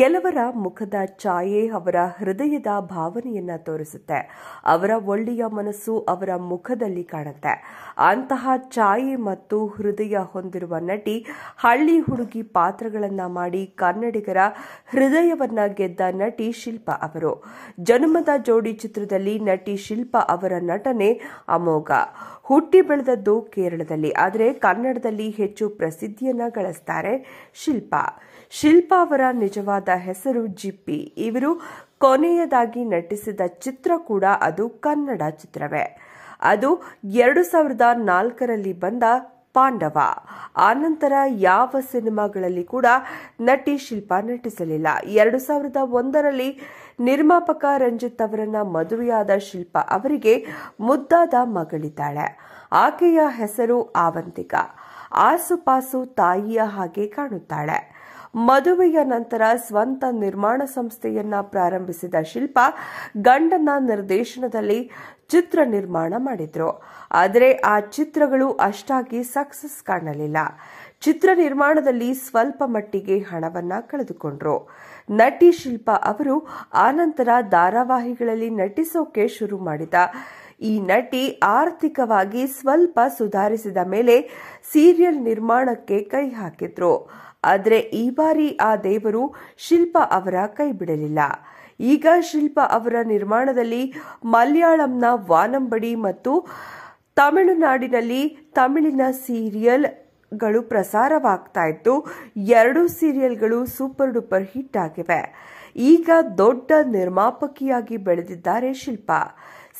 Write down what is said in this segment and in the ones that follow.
ಕೆಲವರ ಮುಖದ ಛಾಯೆ ಅವರ ಹೃದಯದ ಭಾವನೆಯನ್ನ ತೋರಿಸುತ್ತೆ ಅವರ ಒಳ್ಳೆಯ ಮನಸ್ಸು ಅವರ ಮುಖದಲ್ಲಿ ಕಾಣುತ್ತೆ ಅಂತಹ ಛಾಯೆ ಮತ್ತು ಹೃದಯ ಹೊಂದಿರುವ ನಟಿ ಹಳ್ಳಿ ಹುಡುಗಿ ಪಾತ್ರಗಳನ್ನ ಮಾಡಿ ಕನ್ನಡಿಗರ ಹೃದಯವನ್ನ ಗೆದ್ದ ನಟಿ ಶಿಲ್ಪಾ ಅವರು ಜನ್ಮದ ಜೋಡಿ ಚಿತ್ರದಲ್ಲಿ ನಟಿ ಶಿಲ್ಪಾ ಅವರ ನಟನೆ ಅಮೋಘ ಹುಟ್ಟಿ ಬೆಳೆದದ್ದು ಕೇರಳದಲ್ಲಿ ಆದರೆ ಕನ್ನಡದಲ್ಲಿ ಹೆಚ್ಚು ಪ್ರಸಿದ್ಧಿಯನ್ನ ಗಳಿಸ್ತಾರೆ ಶಿಲ್ಪಾ ಶಿಲ್ಪಾ ಅವರ ನಿಜವಾದ ಹೆಸರು ಜಿಪ್ಪಿ ಇವರು ಕೊನೆಯದಾಗಿ ನಟಿಸಿದ ಚಿತ್ರ ಕೂಡ ಅದು ಕನ್ನಡ ಚಿತ್ರವೇ ಅದು ಎರಡು ಸಾವಿರದ ನಾಲ್ಕರಲ್ಲಿ ಬಂದ ಪಾಂಡವ ಆನಂತರ ಯಾವ ಸಿನಿಮಾಗಳಲ್ಲಿ ಕೂಡ ನಟಿ ಶಿಲ್ಪಾ ನಟಿಸಲಿಲ್ಲ ಎರಡು ಸಾವಿರದ ಒಂದರಲ್ಲಿ ನಿರ್ಮಾಪಕ ರಂಜಿತ್ ಅವರನ್ನ ಮದುವೆಯಾದ ಶಿಲ್ಪಾ ಅವರಿಗೆ ಮುದ್ದಾದ ಮಗಳಿದ್ದಾಳೆ ಆಕೆಯ ಹೆಸರು ಆವಂತಿಕಾ ಆಸುಪಾಸು ತಾಯಿಯ ಹಾಗೆ ಕಾಣುತ್ತಾಳೆ ಮದುವೆಯ ನಂತರ ಸ್ವಂತ ನಿರ್ಮಾಣ ಸಂಸ್ಥೆಯನ್ನ ಪ್ರಾರಂಭಿಸಿದ ಶಿಲ್ಪ ಗಂಡನ ನಿರ್ದೇಶನದಲ್ಲಿ ಚಿತ್ರ ನಿರ್ಮಾಣ ಮಾಡಿದ್ರು ಆದರೆ ಆ ಚಿತ್ರಗಳು ಅಷ್ಟಾಗಿ ಸಕ್ಸಸ್ ಕಾಣಲಿಲ್ಲ ಚಿತ್ರ ನಿರ್ಮಾಣದಲ್ಲಿ ಸ್ವಲ್ಪ ಮಟ್ಟಿಗೆ ಹಣವನ್ನ ಕಳೆದುಕೊಂಡ್ರು ನಟಿ ಶಿಲ್ಪಾ ಅವರು ಆನಂತರ ಧಾರಾವಾಹಿಗಳಲ್ಲಿ ನಟಿಸೋಕೆ ಶುರು ಮಾಡಿದ ಈ ನಟಿ ಆರ್ಥಿಕವಾಗಿ ಸ್ವಲ್ಪ ಸುಧಾರಿಸಿದ ಮೇಲೆ ಸೀರಿಯಲ್ ನಿರ್ಮಾಣಕ್ಕೆ ಕೈ ಹಾಕಿದ್ರು ಆದರೆ ಈ ಬಾರಿ ಆ ದೇವರು ಶಿಲ್ಪಾ ಅವರ ಕೈ ಬಿಡಲಿಲ್ಲ ಈಗ ಶಿಲ್ಪಾ ಅವರ ನಿರ್ಮಾಣದಲ್ಲಿ ಮಲಯಾಳಂನ ವಾನಂಬಡಿ ಮತ್ತು ತಮಿಳುನಾಡಿನಲ್ಲಿ ತಮಿಳಿನ ಸೀರಿಯಲ್ ಗಳು ಪ್ರಸಾರವಾಗ್ತಾ ಎರಡೂ ಸೀರಿಯಲ್ಗಳು ಸೂಪರ್ ಡೂಪರ್ ಹಿಟ್ ಆಗಿವೆ ಈಗ ದೊಡ್ಡ ನಿರ್ಮಾಪಕಿಯಾಗಿ ಬೆಳೆದಿದ್ದಾರೆ ಶಿಲ್ಪಾ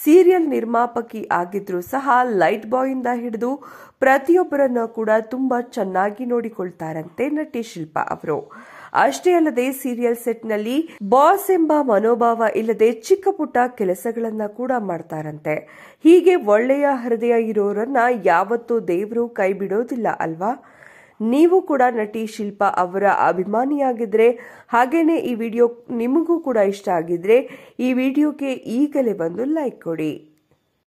ಸೀರಿಯಲ್ ನಿರ್ಮಾಪಕಿ ಆಗಿದ್ರೂ ಸಹ ಲೈಟ್ ಬಾಯಿಂದ ಹಿಡಿದು ಪ್ರತಿಯೊಬ್ಬರನ್ನ ಕೂಡ ತುಂಬಾ ಚೆನ್ನಾಗಿ ನೋಡಿಕೊಳ್ತಾರಂತೆ ನಟಿ ಶಿಲ್ಪಾ ಅವರು ಅಷ್ಟೇ ಅಲ್ಲದೆ ಸೀರಿಯಲ್ ಸೆಟ್ನಲ್ಲಿ ಬಾಸ್ ಎಂಬ ಮನೋಭಾವ ಇಲ್ಲದೆ ಚಿಕ್ಕ ಪುಟ್ಟ ಕೆಲಸಗಳನ್ನ ಕೂಡ ಮಾಡ್ತಾರಂತೆ ಹೀಗೆ ಒಳ್ಳೆಯ ಹೃದಯ ಇರೋರನ್ನ ಯಾವತ್ತೂ ದೇವರು ಕೈ ಬಿಡೋದಿಲ್ಲ ಅಲ್ವಾ ನೀವು ಕೂಡ ನಟಿ ಶಿಲ್ಪಾ ಅವರ ಅಭಿಮಾನಿಯಾಗಿದ್ದರೆ ಹಾಗೇನೆ ಈ ವಿಡಿಯೋ ನಿಮಗೂ ಕೂಡ ಇಷ್ಟ ಆಗಿದ್ರೆ ಈ ವಿಡಿಯೋಗೆ ಈಗಲೇ ಬಂದು ಲೈಕ್ ಕೊಡಿ